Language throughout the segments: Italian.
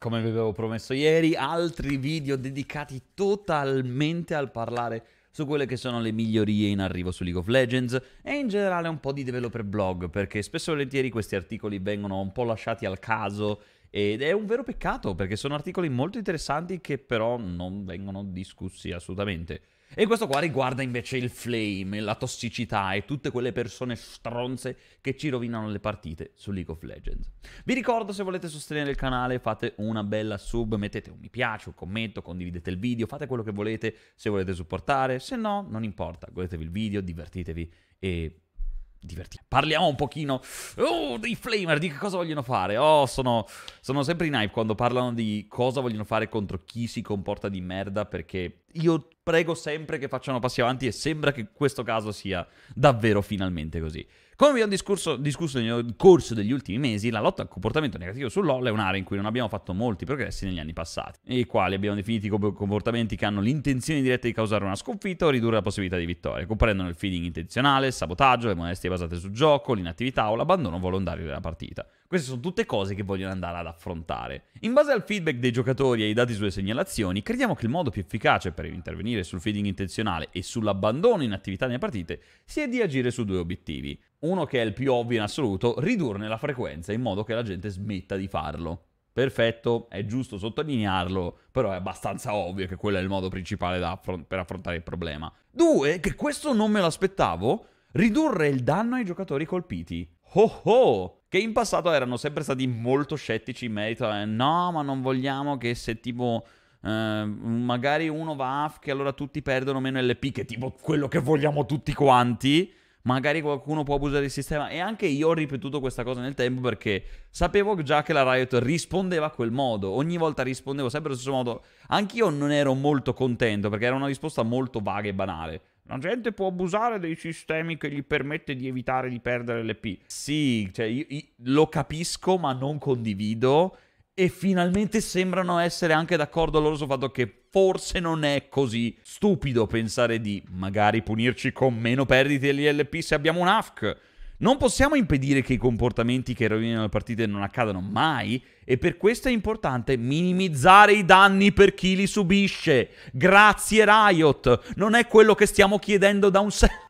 Come vi avevo promesso ieri, altri video dedicati totalmente al parlare su quelle che sono le migliorie in arrivo su League of Legends e in generale un po' di developer blog, perché spesso e volentieri questi articoli vengono un po' lasciati al caso ed è un vero peccato perché sono articoli molto interessanti che però non vengono discussi assolutamente. E questo qua riguarda invece il flame, la tossicità e tutte quelle persone stronze che ci rovinano le partite su League of Legends. Vi ricordo se volete sostenere il canale fate una bella sub, mettete un mi piace, un commento, condividete il video, fate quello che volete se volete supportare, se no non importa, godetevi il video, divertitevi e divertire. Parliamo un pochino oh, dei Flamer, di che cosa vogliono fare. Oh, sono, sono sempre in hype quando parlano di cosa vogliono fare contro chi si comporta di merda, perché io prego sempre che facciano passi avanti e sembra che questo caso sia davvero finalmente così. Come abbiamo discusso, discusso nel corso degli ultimi mesi, la lotta al comportamento negativo sull'OL è un'area in cui non abbiamo fatto molti progressi negli anni passati, i quali abbiamo definito come comportamenti che hanno l'intenzione diretta di causare una sconfitta o ridurre la possibilità di vittoria, comprendono il feeding intenzionale, il sabotaggio, le molestie basate sul gioco, l'inattività o l'abbandono volontario della partita. Queste sono tutte cose che vogliono andare ad affrontare. In base al feedback dei giocatori e ai dati sulle segnalazioni, crediamo che il modo più efficace per intervenire sul feeding intenzionale e sull'abbandono in attività nelle partite sia di agire su due obiettivi. Uno che è il più ovvio in assoluto, ridurne la frequenza in modo che la gente smetta di farlo. Perfetto, è giusto sottolinearlo, però è abbastanza ovvio che quello è il modo principale affron- per affrontare il problema. Due, che questo non me l'aspettavo, ridurre il danno ai giocatori colpiti. Oh oh! che in passato erano sempre stati molto scettici in merito a no, ma non vogliamo che se tipo eh, magari uno va AFK allora tutti perdono meno LP, che tipo quello che vogliamo tutti quanti magari qualcuno può abusare del sistema. E anche io ho ripetuto questa cosa nel tempo perché sapevo già che la Riot rispondeva a quel modo. Ogni volta rispondevo sempre allo stesso modo. Anch'io non ero molto contento perché era una risposta molto vaga e banale. La gente può abusare dei sistemi che gli permette di evitare di perdere l'EP. Sì, cioè, io, io, lo capisco, ma non condivido e finalmente sembrano essere anche d'accordo loro sul fatto che forse non è così stupido pensare di magari punirci con meno perdite degli LP se abbiamo un AFK. Non possiamo impedire che i comportamenti che rovinano le partite non accadano mai e per questo è importante minimizzare i danni per chi li subisce. Grazie Riot, non è quello che stiamo chiedendo da un secolo.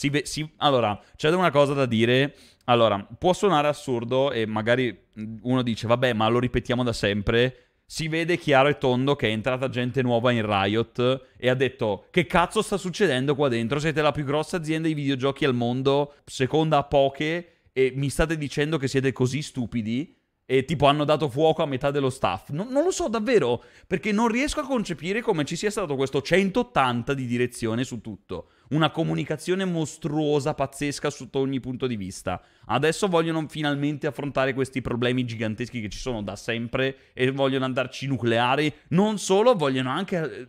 Si, si, allora, c'è una cosa da dire. Allora, può suonare assurdo e magari uno dice, vabbè, ma lo ripetiamo da sempre. Si vede chiaro e tondo che è entrata gente nuova in Riot e ha detto, che cazzo sta succedendo qua dentro? Siete la più grossa azienda di videogiochi al mondo, seconda a poche, e mi state dicendo che siete così stupidi? e tipo hanno dato fuoco a metà dello staff. No, non lo so davvero, perché non riesco a concepire come ci sia stato questo 180 di direzione su tutto. Una comunicazione mostruosa, pazzesca sotto ogni punto di vista. Adesso vogliono finalmente affrontare questi problemi giganteschi che ci sono da sempre e vogliono andarci nucleari. Non solo, vogliono anche eh,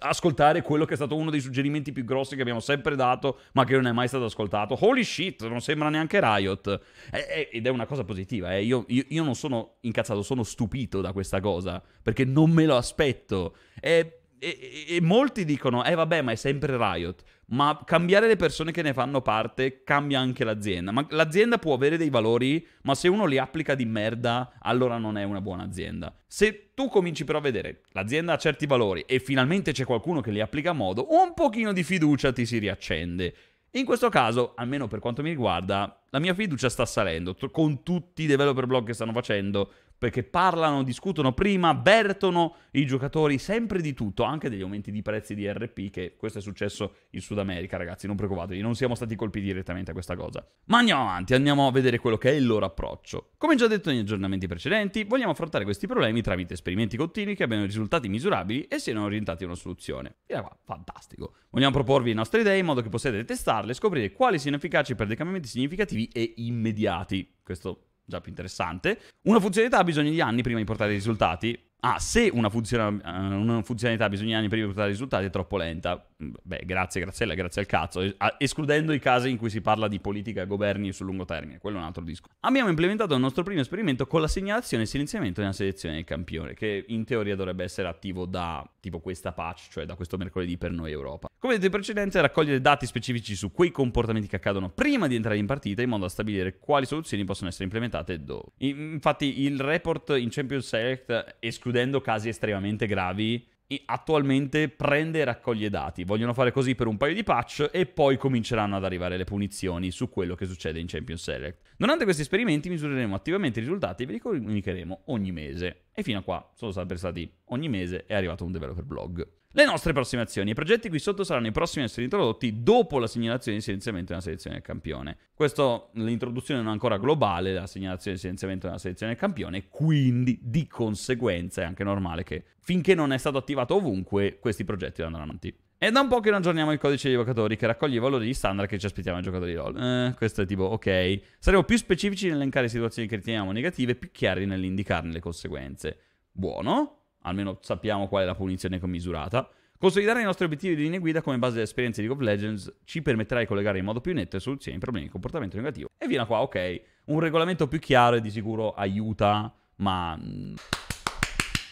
ascoltare quello che è stato uno dei suggerimenti più grossi che abbiamo sempre dato, ma che non è mai stato ascoltato. Holy shit, non sembra neanche Riot. Eh, eh, ed è una cosa positiva, eh. io, io, io non non sono incazzato, sono stupito da questa cosa, perché non me lo aspetto. E, e, e molti dicono, eh vabbè, ma è sempre Riot. Ma cambiare le persone che ne fanno parte cambia anche l'azienda. Ma l'azienda può avere dei valori, ma se uno li applica di merda, allora non è una buona azienda. Se tu cominci però a vedere l'azienda ha certi valori e finalmente c'è qualcuno che li applica a modo, un pochino di fiducia ti si riaccende. In questo caso, almeno per quanto mi riguarda, la mia fiducia sta salendo con tutti i developer blog che stanno facendo, perché parlano, discutono prima, avvertono i giocatori sempre di tutto, anche degli aumenti di prezzi di RP, che questo è successo in Sud America, ragazzi, non preoccupatevi, non siamo stati colpiti direttamente a questa cosa. Ma andiamo avanti, andiamo a vedere quello che è il loro approccio. Come già detto negli aggiornamenti precedenti, vogliamo affrontare questi problemi tramite esperimenti continui che abbiano risultati misurabili e siano orientati a una soluzione. E qua, fantastico. Vogliamo proporvi le nostre idee in modo che possiate testarle e scoprire quali siano efficaci per dei cambiamenti significativi e immediati. Questo già più interessante. Una funzionalità ha bisogno di anni prima di portare i risultati, Ah, se una, funziona- eh, una funzionalità bisogna anni per riportare risultati è troppo lenta, mm, beh, grazie, grazie, grazie al cazzo. Escludendo i casi in cui si parla di politica, governi sul lungo termine, quello è un altro disco. Abbiamo implementato il nostro primo esperimento con la segnalazione e silenziamento nella selezione del campione, che in teoria dovrebbe essere attivo da tipo questa patch, cioè da questo mercoledì per noi Europa. Come detto in precedenza, raccogliere dati specifici su quei comportamenti che accadono prima di entrare in partita in modo da stabilire quali soluzioni possono essere implementate e dove. Infatti, il report in Champions Select esclude escludendo casi estremamente gravi, attualmente prende e raccoglie dati. Vogliono fare così per un paio di patch e poi cominceranno ad arrivare le punizioni su quello che succede in Champions Select. Durante questi esperimenti misureremo attivamente i risultati e ve li comunicheremo ogni mese. E fino a qua sono sempre stati ogni mese è arrivato un developer blog. Le nostre prossime azioni. I progetti qui sotto saranno i prossimi a essere introdotti dopo la segnalazione di silenziamento della selezione del campione. Questo, l'introduzione non è ancora globale della segnalazione di silenziamento della selezione del campione, quindi di conseguenza è anche normale che finché non è stato attivato ovunque, questi progetti andranno avanti. È da un po' che non aggiorniamo il codice dei evocatori che raccoglie i valori di standard che ci aspettiamo dai giocatori di LoL. Eh, questo è tipo, ok. Saremo più specifici nell'elencare situazioni che riteniamo negative e più chiari nell'indicarne le conseguenze. Buono almeno sappiamo qual è la punizione commisurata. Consolidare i nostri obiettivi di linea guida come base delle esperienze di League of Legends ci permetterà di collegare in modo più netto le soluzioni ai problemi di comportamento negativo. E viene qua, ok, un regolamento più chiaro e di sicuro aiuta, ma... Mm,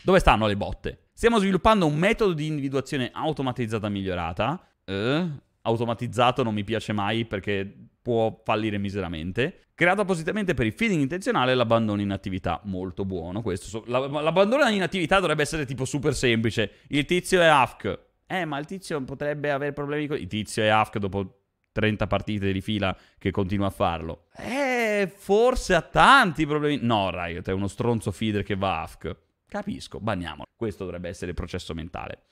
dove stanno le botte? Stiamo sviluppando un metodo di individuazione automatizzata migliorata. Eh? automatizzato non mi piace mai perché può fallire miseramente. Creato appositamente per il feeding intenzionale, e l'abbandono in attività, molto buono questo. L'abbandono in attività dovrebbe essere tipo super semplice. Il tizio è AFK. Eh, ma il tizio potrebbe avere problemi con... Il tizio è AFK dopo 30 partite di fila che continua a farlo. Eh, forse ha tanti problemi. No, Riot, è uno stronzo feeder che va AFK. Capisco, banniamolo. Questo dovrebbe essere il processo mentale.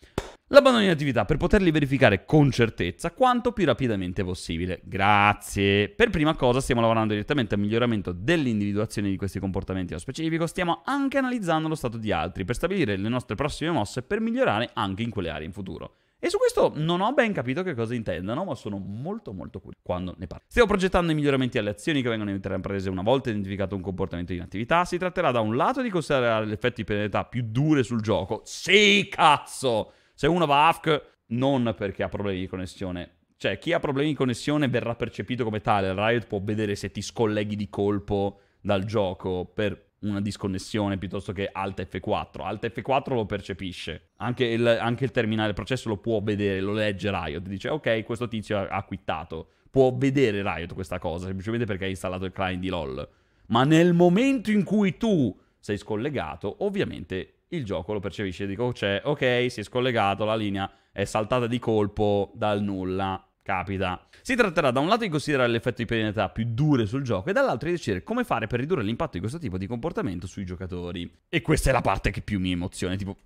L'abbandono in attività per poterli verificare con certezza quanto più rapidamente possibile. Grazie. Per prima cosa stiamo lavorando direttamente al miglioramento dell'individuazione di questi comportamenti nello specifico, stiamo anche analizzando lo stato di altri per stabilire le nostre prossime mosse per migliorare anche in quelle aree in futuro. E su questo non ho ben capito che cosa intendano, ma sono molto molto curioso quando ne parlo. Stiamo progettando i miglioramenti alle azioni che vengono intraprese una volta identificato un comportamento di inattività. Si tratterà da un lato di considerare gli effetti di penalità più dure sul gioco. Sì, cazzo! Se uno va AFK, non perché ha problemi di connessione. Cioè, chi ha problemi di connessione verrà percepito come tale. Riot può vedere se ti scolleghi di colpo dal gioco per una disconnessione piuttosto che Alt F4. Alt F4 lo percepisce, anche il, anche il terminale processo lo può vedere, lo legge Riot, dice ok questo tizio ha, quittato, può vedere Riot questa cosa, semplicemente perché ha installato il client di LOL. Ma nel momento in cui tu sei scollegato, ovviamente il gioco lo percepisce, dico c'è, ok, si è scollegato, la linea è saltata di colpo dal nulla, capita. Si tratterà da un lato di considerare l'effetto di penalità più dure sul gioco e dall'altro di decidere come fare per ridurre l'impatto di questo tipo di comportamento sui giocatori. E questa è la parte che più mi emoziona, tipo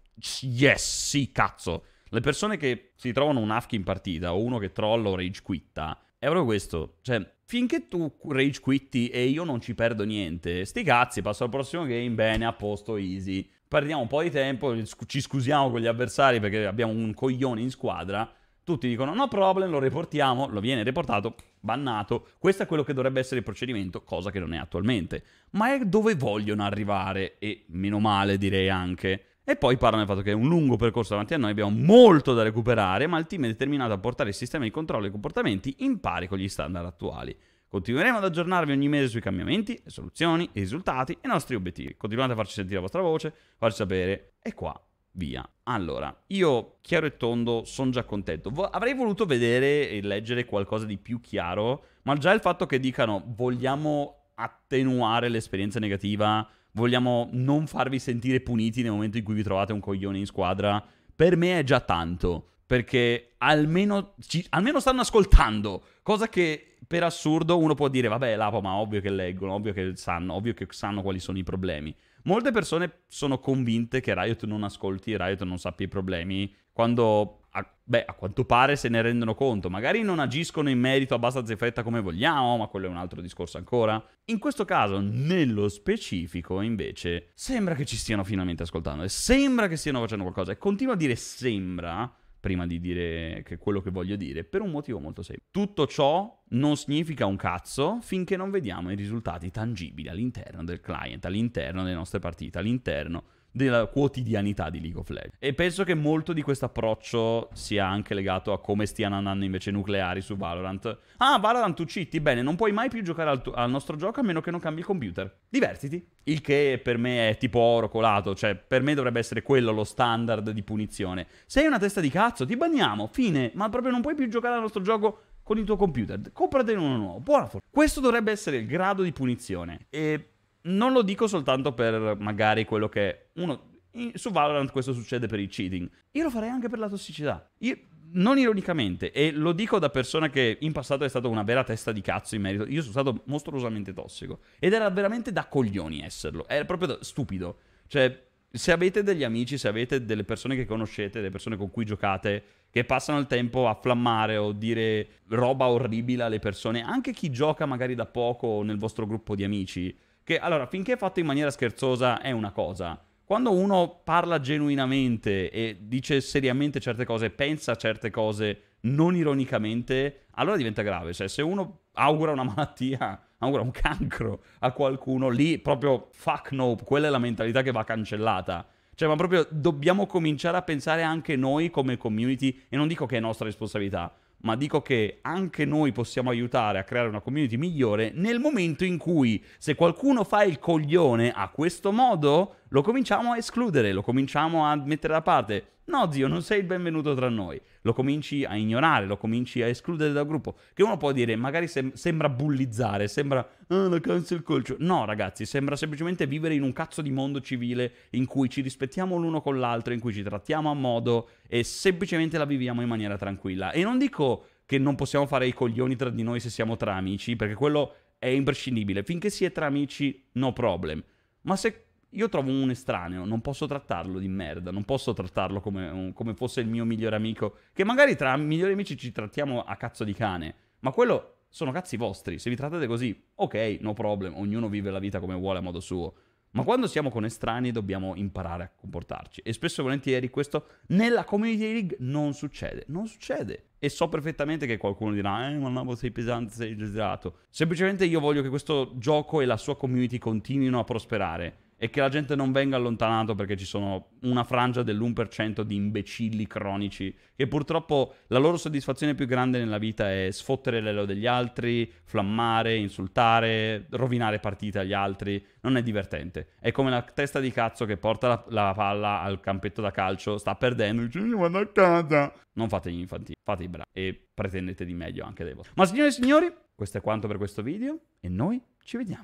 yes, sì, cazzo. Le persone che si trovano un AFK in partita o uno che trolla o rage quitta, è proprio questo, cioè finché tu rage quitti e io non ci perdo niente, sti cazzi, passo al prossimo game, bene, a posto, easy. Perdiamo un po' di tempo, ci scusiamo con gli avversari perché abbiamo un coglione in squadra tutti dicono no problem, lo riportiamo, lo viene riportato, bannato. Questo è quello che dovrebbe essere il procedimento, cosa che non è attualmente. Ma è dove vogliono arrivare e meno male direi anche. E poi parlano del fatto che è un lungo percorso davanti a noi, abbiamo molto da recuperare, ma il team è determinato a portare il sistema di controllo e comportamenti in pari con gli standard attuali. Continueremo ad aggiornarvi ogni mese sui cambiamenti, le soluzioni, i risultati e i nostri obiettivi. Continuate a farci sentire la vostra voce, farci sapere. E qua via. Allora, io chiaro e tondo sono già contento. Vo- avrei voluto vedere e leggere qualcosa di più chiaro, ma già il fatto che dicano vogliamo attenuare l'esperienza negativa, vogliamo non farvi sentire puniti nel momento in cui vi trovate un coglione in squadra, per me è già tanto perché almeno, ci, almeno, stanno ascoltando, cosa che per assurdo uno può dire, vabbè Lapo, ma ovvio che leggono, ovvio che sanno, ovvio che sanno quali sono i problemi. Molte persone sono convinte che Riot non ascolti, Riot non sappia i problemi, quando, a, beh, a quanto pare se ne rendono conto, magari non agiscono in merito abbastanza in fretta come vogliamo, ma quello è un altro discorso ancora. In questo caso, nello specifico, invece, sembra che ci stiano finalmente ascoltando e sembra che stiano facendo qualcosa e continuo a dire sembra prima di dire che quello che voglio dire, per un motivo molto semplice. Tutto ciò non significa un cazzo finché non vediamo i risultati tangibili all'interno del client, all'interno delle nostre partite, all'interno della quotidianità di League of Legends. E penso che molto di questo approccio sia anche legato a come stiano andando invece nucleari su Valorant. Ah, Valorant tu citti, bene, non puoi mai più giocare al, tu- al nostro gioco a meno che non cambi il computer. Divertiti. Il che per me è tipo oro colato, cioè per me dovrebbe essere quello lo standard di punizione. Sei una testa di cazzo, ti banniamo, fine, ma proprio non puoi più giocare al nostro gioco con il tuo computer. Compratene uno nuovo, buona fortuna. Questo dovrebbe essere il grado di punizione. E non lo dico soltanto per magari quello che uno... Su Valorant questo succede per il cheating. Io lo farei anche per la tossicità. Io, non ironicamente, e lo dico da persona che in passato è stata una vera testa di cazzo in merito, io sono stato mostruosamente tossico. Ed era veramente da coglioni esserlo. Era proprio stupido. Cioè, se avete degli amici, se avete delle persone che conoscete, delle persone con cui giocate, che passano il tempo a flammare o dire roba orribile alle persone, anche chi gioca magari da poco nel vostro gruppo di amici, che allora, finché è fatto in maniera scherzosa è una cosa. Quando uno parla genuinamente e dice seriamente certe cose, pensa certe cose non ironicamente, allora diventa grave. Cioè, se uno augura una malattia, augura un cancro a qualcuno, lì proprio fuck no, quella è la mentalità che va cancellata. Cioè, ma proprio dobbiamo cominciare a pensare anche noi come community, e non dico che è nostra responsabilità, ma dico che anche noi possiamo aiutare a creare una community migliore nel momento in cui se qualcuno fa il coglione a questo modo lo cominciamo a escludere, lo cominciamo a mettere da parte. No, zio, non sei il benvenuto tra noi. Lo cominci a ignorare, lo cominci a escludere dal gruppo. Che uno può dire, magari sem- sembra bullizzare, sembra ah, la cancel culture. No, ragazzi, sembra semplicemente vivere in un cazzo di mondo civile in cui ci rispettiamo l'uno con l'altro, in cui ci trattiamo a modo e semplicemente la viviamo in maniera tranquilla. E non dico che non possiamo fare i coglioni tra di noi se siamo tra amici, perché quello è imprescindibile. Finché si è tra amici, no problem. Ma se io trovo un estraneo, non posso trattarlo di merda, non posso trattarlo come, un, come fosse il mio migliore amico, che magari tra migliori amici ci trattiamo a cazzo di cane, ma quello sono cazzi vostri, se vi trattate così, ok, no problem, ognuno vive la vita come vuole a modo suo. Ma quando siamo con estranei dobbiamo imparare a comportarci. E spesso e volentieri questo nella community league non succede. Non succede. E so perfettamente che qualcuno dirà, eh, ma no, sei pesante, sei esagerato. Semplicemente io voglio che questo gioco e la sua community continuino a prosperare e che la gente non venga allontanata perché ci sono una frangia dell'1% di imbecilli cronici che purtroppo la loro soddisfazione più grande nella vita è sfottere l'elo degli altri, flammare, insultare, rovinare partite agli altri. Non è divertente. È come la testa di cazzo che porta la, la palla al campetto da calcio, sta perdendo, dice io vado a casa. Non fate gli infantili, fate i bravi e pretendete di meglio anche dei vostri. Ma signore e signori, questo è quanto per questo video e noi ci vediamo.